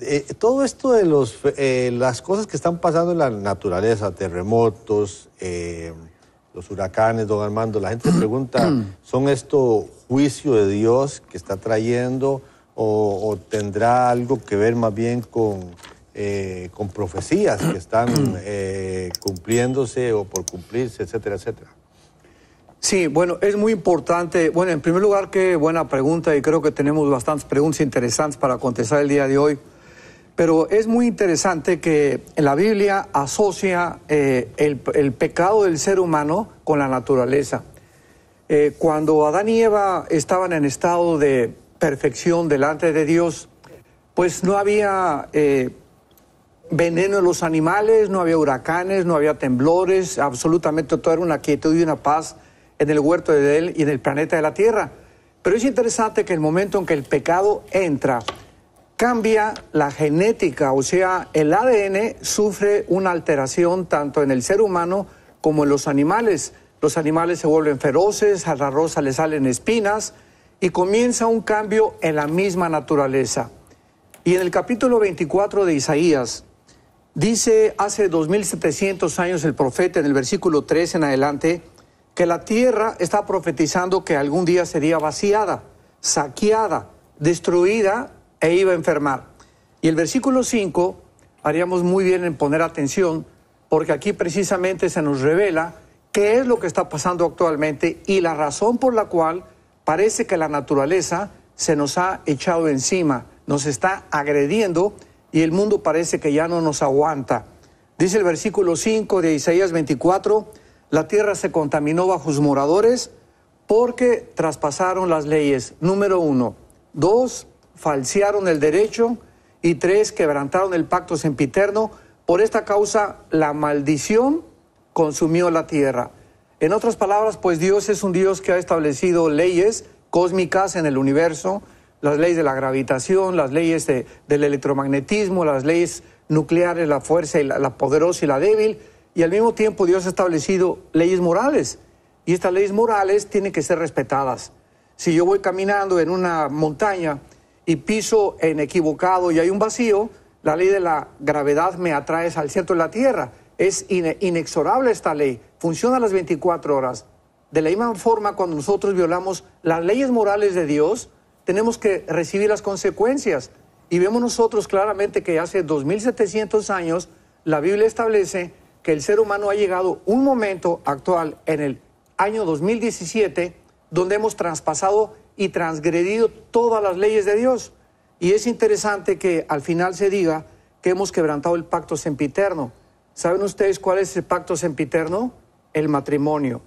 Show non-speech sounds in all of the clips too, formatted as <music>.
Eh, todo esto de los, eh, las cosas que están pasando en la naturaleza, terremotos, eh, los huracanes, don Armando, la gente pregunta, <clears throat> ¿son estos juicio de Dios que está trayendo o, tendrá algo que ver más bien con, con profecías que están <clears throat> cumpliéndose o por cumplirse, etcétera, etcétera? Sí, bueno, es muy importante. Bueno, en primer lugar, qué buena pregunta y creo que tenemos bastantes preguntas interesantes para contestar el día de hoy. Pero es muy interesante que la Biblia asocia eh, el, pecado del ser humano con la naturaleza. Eh, cuando Adán y Eva estaban en estado de perfección delante de Dios, pues no había eh, veneno en los animales, no había huracanes, no había temblores, absolutamente todo era una quietud y una paz en el huerto de él y en el planeta de la Tierra. Pero es interesante que el momento en que el pecado entra, cambia la genética, o sea, el ADN sufre una alteración tanto en el ser humano como en los animales. Los animales se vuelven feroces, a la rosa le salen espinas y comienza un cambio en la misma naturaleza. Y en el capítulo 24 de Isaías, dice hace 2700 años el profeta en el versículo 3 en adelante, que la tierra está profetizando que algún día sería vaciada, saqueada, destruida e iba a enfermar. Y el versículo 5, haríamos muy bien en poner atención, porque aquí precisamente se nos revela qué es lo que está pasando actualmente y la razón por la cual parece que la naturaleza se nos ha echado encima, nos está agrediendo y el mundo parece que ya no nos aguanta. Dice el versículo 5 de Isaías 24, la tierra se contaminó bajo sus moradores porque traspasaron las leyes. Número uno. 2 falsearon el derecho y tres, quebrantaron el pacto sempiterno. Por esta causa la maldición consumió la tierra. En otras palabras, pues Dios es un Dios que ha establecido leyes cósmicas en el universo, las leyes de la gravitación, las leyes del electromagnetismo, las leyes nucleares, la fuerza, y la poderosa y la débil, y al mismo tiempo Dios ha establecido leyes morales, y estas leyes morales tienen que ser respetadas. Si yo voy caminando en una montaña y piso en equivocado y hay un vacío, la ley de la gravedad me atrae al cierto de la tierra. Es inexorable esta ley, funciona las 24 horas. De la misma forma, cuando nosotros violamos las leyes morales de Dios, tenemos que recibir las consecuencias. Y vemos nosotros claramente que hace 2.700 años la Biblia establece que el ser humano ha llegado un momento actual en el año 2017 donde hemos traspasado y transgredido todas las leyes de Dios. Y es interesante que al final se diga que hemos quebrantado el pacto sempiterno. ¿Saben ustedes cuál es el pacto sempiterno? El matrimonio.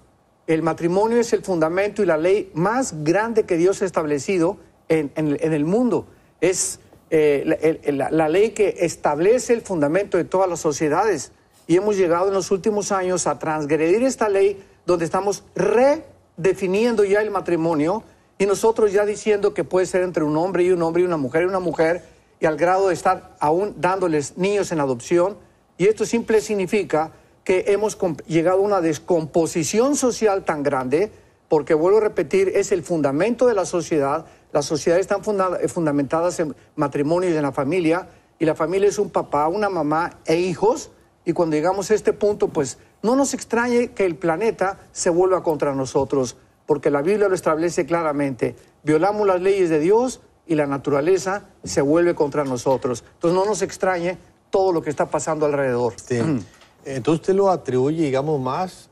El matrimonio es el fundamento y la ley más grande que Dios ha establecido en, el mundo. Es eh, la ley que establece el fundamento de todas las sociedades. Y hemos llegado en los últimos años a transgredir esta ley donde estamos re definiendo ya el matrimonio y nosotros ya diciendo que puede ser entre un hombre y un hombre y una mujer y una mujer y al grado de estar aún dándoles niños en adopción. Y esto simple significa que hemos llegado a una descomposición social tan grande, porque vuelvo a repetir, es el fundamento de la sociedad. Las sociedades están fundamentadas en matrimonio y en la familia, y la familia es un papá, una mamá e hijos. Y cuando llegamos a este punto, pues no nos extrañe que el planeta se vuelva contra nosotros, porque la Biblia lo establece claramente. Violamos las leyes de Dios y la naturaleza se vuelve contra nosotros. Entonces no nos extrañe todo lo que está pasando alrededor. Eh, entonces usted lo atribuye, digamos, más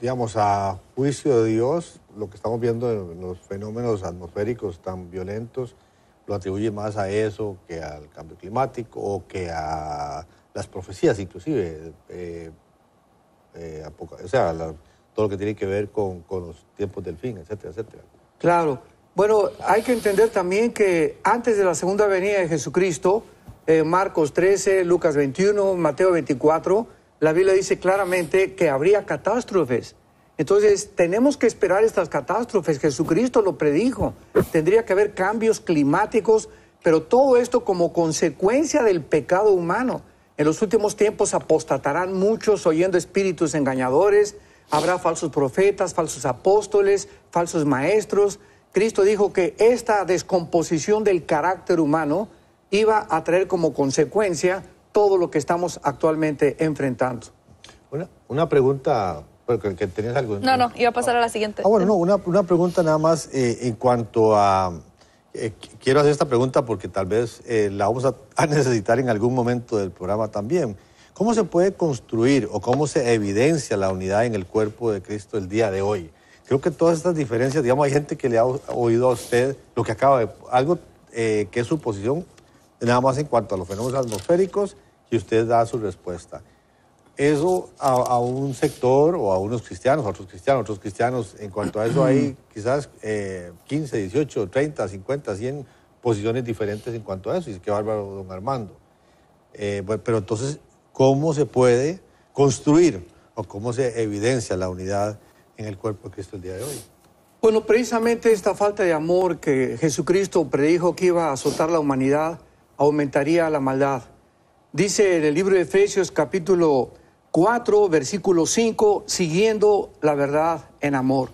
digamos, a juicio de Dios, lo que estamos viendo en los fenómenos atmosféricos tan violentos, lo atribuye más a eso que al cambio climático o que a las profecías inclusive, eh, eh, o sea, todo lo que tiene que ver con, los tiempos del fin, etcétera, etcétera. Claro. Bueno, hay que entender también que antes de la segunda venida de Jesucristo, eh, Marcos 13, Lucas 21, Mateo 24, la Biblia dice claramente que habría catástrofes entonces, tenemos que esperar estas catástrofes. Jesucristo lo predijo. Tendría que haber cambios climáticos, pero todo esto como consecuencia del pecado humano. En los últimos tiempos apostatarán muchos oyendo espíritus engañadores. Habrá falsos profetas, falsos apóstoles, falsos maestros. Cristo dijo que esta descomposición del carácter humano iba a traer como consecuencia todo lo que estamos actualmente enfrentando. Una, una pregunta no, no, iba a pasar a la siguiente. Ah, bueno, no, una, pregunta nada más eh, en cuanto a... Eh, quiero hacer esta pregunta porque tal vez eh, la vamos a, <laughs> a, necesitar en algún momento del programa también. ¿Cómo se puede construir o cómo se evidencia la unidad en el cuerpo de Cristo el día de hoy? Creo que todas estas diferencias, digamos, hay gente que le ha oído a usted lo que acaba de... algo que es su posición, nada más en cuanto a los fenómenos atmosféricos, y usted da su respuesta eso a, un sector o a unos cristianos, a otros cristianos, otros cristianos, en cuanto a eso hay <clears throat> quizás 15, 18, 30, 50, 100 posiciones diferentes en cuanto a eso. Y es que bárbaro, don Armando. Eh, bueno, pero entonces, ¿cómo se puede construir o cómo se evidencia la unidad en el cuerpo de Cristo el día de hoy? Bueno, precisamente esta falta de amor que Jesucristo predijo que iba a azotar la humanidad aumentaría la maldad. Dice en el libro de Efesios capítulo 4, versículo 5, siguiendo la verdad en amor.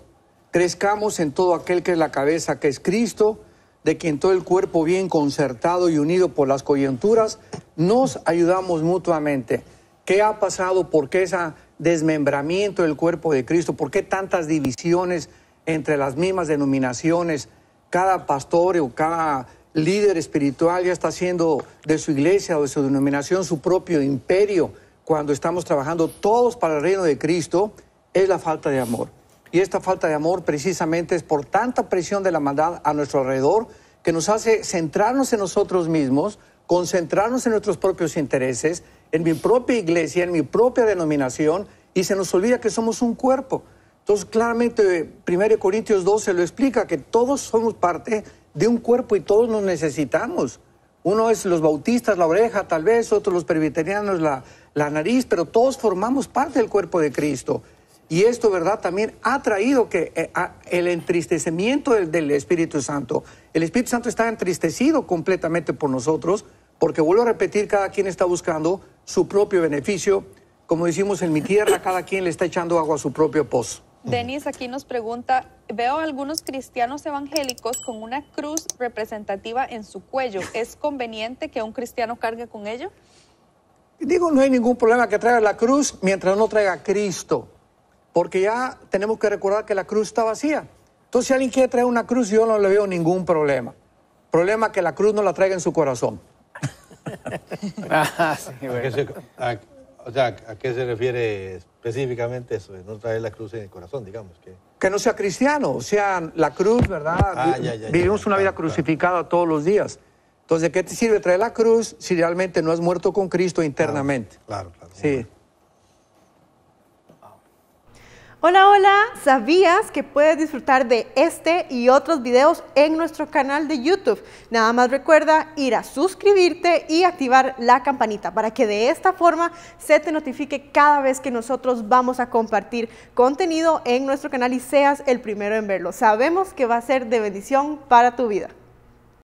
Crezcamos en todo aquel que es la cabeza, que es Cristo, de quien todo el cuerpo bien concertado y unido por las coyunturas, nos ayudamos mutuamente. ¿Qué ha pasado? ¿Por qué ese desmembramiento del cuerpo de Cristo? ¿Por qué tantas divisiones entre las mismas denominaciones? Cada pastor o cada líder espiritual ya está haciendo de su iglesia o de su denominación su propio imperio cuando estamos trabajando todos para el reino de Cristo es la falta de amor. Y esta falta de amor precisamente es por tanta presión de la maldad a nuestro alrededor que nos hace centrarnos en nosotros mismos, concentrarnos en nuestros propios intereses, en mi propia iglesia, en mi propia denominación, y se nos olvida que somos un cuerpo. Entonces, claramente, 1 Corintios 12 lo explica, que todos somos parte de un cuerpo y todos nos necesitamos. Uno es los bautistas, la oreja, tal vez, otros los presbiterianos, la, la nariz, pero todos formamos parte del cuerpo de Cristo. Y esto, ¿verdad? También ha traído que, eh, el entristecimiento del, del, Espíritu Santo. El Espíritu Santo está entristecido completamente por nosotros, porque vuelvo a repetir, cada quien está buscando su propio beneficio. Como decimos en mi tierra, cada quien le está echando agua a su propio pozo. Denis aquí nos pregunta, veo a algunos cristianos evangélicos con una cruz representativa en su cuello. ¿Es conveniente que un cristiano cargue con ello? Digo, no hay ningún problema que traiga la cruz mientras no traiga a Cristo, porque ya tenemos que recordar que la cruz está vacía. Entonces, si alguien quiere traer una cruz, yo no le veo ningún problema. Problema que la cruz no la traiga en su corazón. <laughs> Ah, ¿A qué se, o sea, ¿a qué se refiere específicamente eso? No traer la cruz en el corazón, digamos. Que, que no sea cristiano, o sea, la cruz, ¿verdad? Ah, Vivimos una vida crucificada todos los días. Entonces, ¿de qué te sirve traer la cruz si realmente no has muerto con Cristo internamente? claro. claro sí. Hola, hola, ¿sabías que puedes disfrutar de este y otros videos en nuestro canal de YouTube? Nada más recuerda ir a suscribirte y activar la campanita para que de esta forma se te notifique cada vez que nosotros vamos a compartir contenido en nuestro canal y seas el primero en verlo. Sabemos que va a ser de bendición para tu vida.